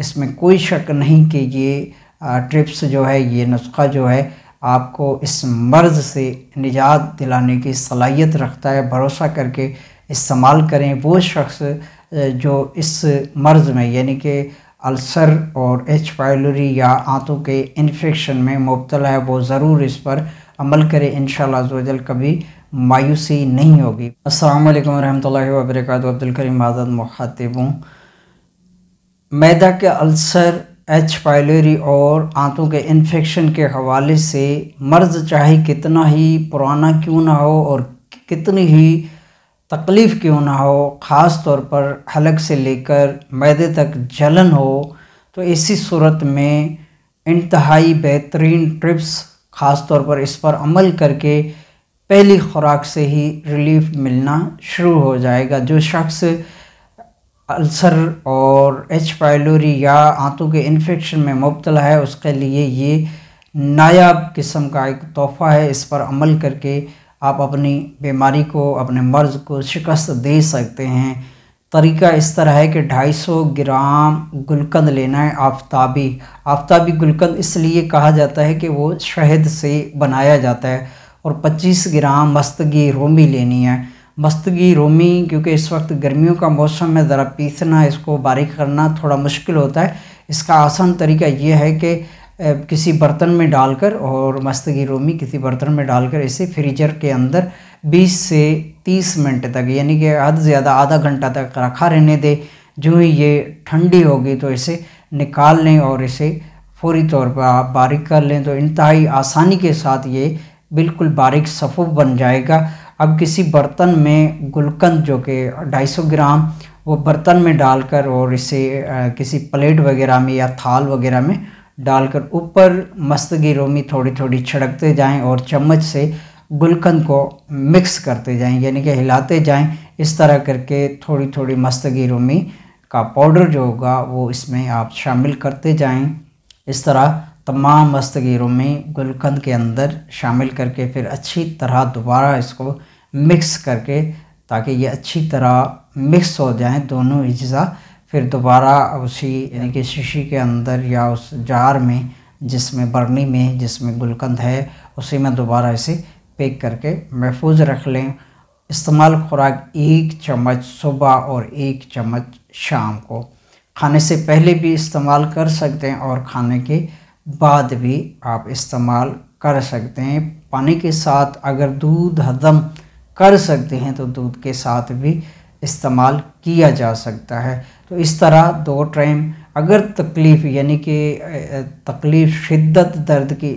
इसमें कोई शक नहीं कि ये ट्रिप्स जो है ये नुस्खा जो है आपको इस मर्ज़ से निजात दिलाने की सलाहियत रखता है भरोसा करके इस्तेमाल करें वो शख्स जो इस मर्ज़ में यानी कि अल्सर और एच पायलोरी या आंतों के इन्फेक्शन में मुबतला है वो ज़रूर इस पर अमल करें इन शजल कभी मायूसी नहीं होगी असल वरहमल वर्क अब्दुल करीम आज़ाद मुखातिब हूँ मैदा के अल्सर एच पाइलोरी और आंतों के इन्फेक्शन के हवाले से मर्ज़ चाहे कितना ही पुराना क्यों ना हो और कितनी ही तकलीफ़ क्यों ना हो ख़ास तौर पर हलक से लेकर मैदे तक जलन हो तो इसी सूरत में इंतहाई बेहतरीन ट्रिप्स ख़ास तौर पर इस पर अमल करके पहली खुराक से ही रिलीफ मिलना शुरू हो जाएगा जो शख्स अल्सर और एच पायलोरी या आंतों के इन्फेक्शन में मुबतला है उसके लिए ये नायाब किस्म का एक तोहफ़ा है इस पर अमल करके आप अपनी बीमारी को अपने मर्ज़ को शिकस्त दे सकते हैं तरीका इस तरह है कि 250 ग्राम गुलकंद लेना है आफ्ताबी आफ्ताबी गुलकंद इसलिए कहा जाता है कि वो शहद से बनाया जाता है और 25 ग्राम मस्तगी रोमी लेनी है मस्तगी रोमी क्योंकि इस वक्त गर्मियों का मौसम है ज़रा पीसना इसको बारीक करना थोड़ा मुश्किल होता है इसका आसान तरीका ये है कि किसी बर्तन में डालकर और मस्तगी रोमी किसी बर्तन में डालकर इसे फ्रीजर के अंदर 20 से 30 मिनट तक यानी कि हद ज़्यादा आधा घंटा तक रखा रहने दे जो ही ये ठंडी होगी तो इसे निकाल लें और इसे फौरी तौर पर आप बारीक कर लें तो इंतहाई आसानी के साथ ये बिल्कुल बारीक सफ़ुफ बन जाएगा अब किसी बर्तन में गुलकंद जो कि ढाई ग्राम वो बर्तन में डालकर और इसे किसी प्लेट वगैरह में या थाल वगैरह में डालकर ऊपर मस्तगी रोमी थोड़ी थोड़ी छिड़कते जाएं और चम्मच से गुलकंद को मिक्स करते जाएं यानी कि हिलाते जाएं इस तरह करके थोड़ी थोड़ी मस्तगी रोमी का पाउडर जो होगा वो इसमें आप शामिल करते जाएं इस तरह तमाम मस्तगी रोमी गुलकंद के अंदर शामिल करके फिर अच्छी तरह दोबारा इसको मिक्स करके ताकि ये अच्छी तरह मिक्स हो जाएं दोनों अज्जा फिर दोबारा उसी यानी कि शीशी के अंदर या उस जार में जिसमें बर्नी में जिसमें गुलकंद है उसी में दोबारा इसे पैक करके महफूज रख लें इस्तेमाल खुराक एक चम्मच सुबह और एक चम्मच शाम को खाने से पहले भी इस्तेमाल कर सकते हैं और खाने के बाद भी आप इस्तेमाल कर सकते हैं पानी के साथ अगर दूध हदम कर सकते हैं तो दूध के साथ भी इस्तेमाल किया जा सकता है तो इस तरह दो टाइम अगर तकलीफ़ यानी कि तकलीफ़ शिद्दत दर्द की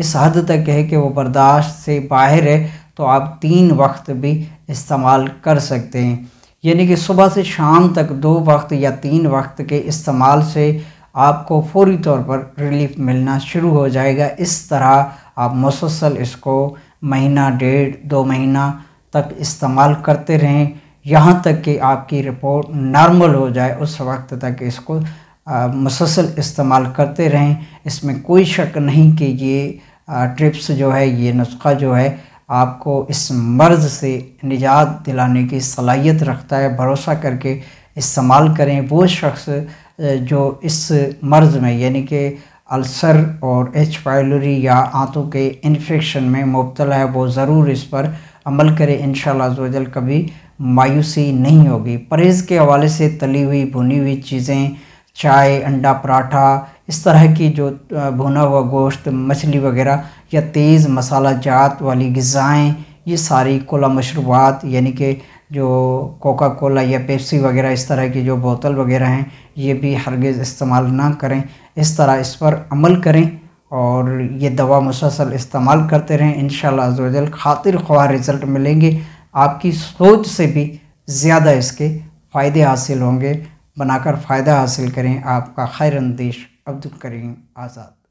इस हद तक है कि वो बर्दाश्त से बाहर है तो आप तीन वक्त भी इस्तेमाल कर सकते हैं यानी कि सुबह से शाम तक दो वक्त या तीन वक्त के इस्तेमाल से आपको फौरी तौर पर रिलीफ मिलना शुरू हो जाएगा इस तरह आप मुसलसल इसको महीना डेढ़ दो महीना तक इस्तेमाल करते रहें यहाँ तक कि आपकी रिपोर्ट नॉर्मल हो जाए उस वक्त तक इसको मुसलसल इस्तेमाल करते रहें इसमें कोई शक नहीं कि ये आ, ट्रिप्स जो है ये नुस्खा जो है आपको इस मर्ज़ से निजात दिलाने की सलाहियत रखता है भरोसा करके इस्तेमाल करें वो शख्स जो इस मर्ज़ में यानी कि अल्सर और एच पायलोरी या आंतों के इन्फेक्शन में मुबतला है वो ज़रूर इस पर अमल करें इन शजल कभी मायूसी नहीं होगी परहेज़ के हवाले से तली हुई भुनी हुई चीज़ें चाय अंडा पराठा इस तरह की जो भुना हुआ गोश्त मछली वगैरह या तेज़ मसाला जात वाली गज़ाएँ ये सारी कोला मशरूबात यानी कि जो कोका कोला या पेप्सी वगैरह इस तरह की जो बोतल वगैरह हैं ये भी हरगज़ इस्तेमाल ना करें इस तरह इस पर अमल करें और ये दवा मुसलसल इस्तेमाल करते रहें इन शजल खातिर ख्वाह रिज़ल्ट मिलेंगे आपकी सोच से भी ज़्यादा इसके फ़ायदे हासिल होंगे बनाकर फ़ायदा हासिल करें आपका खैर अंदेश अब्दुल करीम आज़ाद